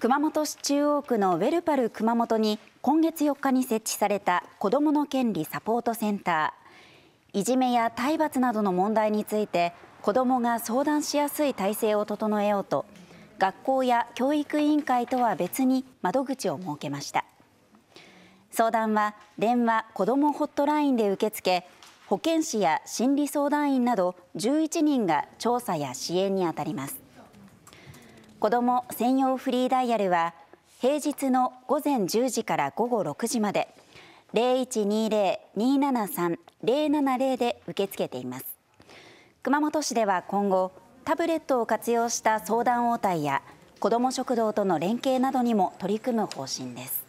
熊本市中央区のウェルパル熊本に今月4日に設置された子どもの権利サポートセンターいじめや体罰などの問題について子どもが相談しやすい体制を整えようと学校や教育委員会とは別に窓口を設けました相談は電話子どもホットラインで受け付け保健師や心理相談員など11人が調査や支援にあたります子ども専用フリーダイヤルは平日の午前10時から午後6時まで0120-273-070で受け付けています熊本市では今後タブレットを活用した相談応対や子ども食堂との連携などにも取り組む方針です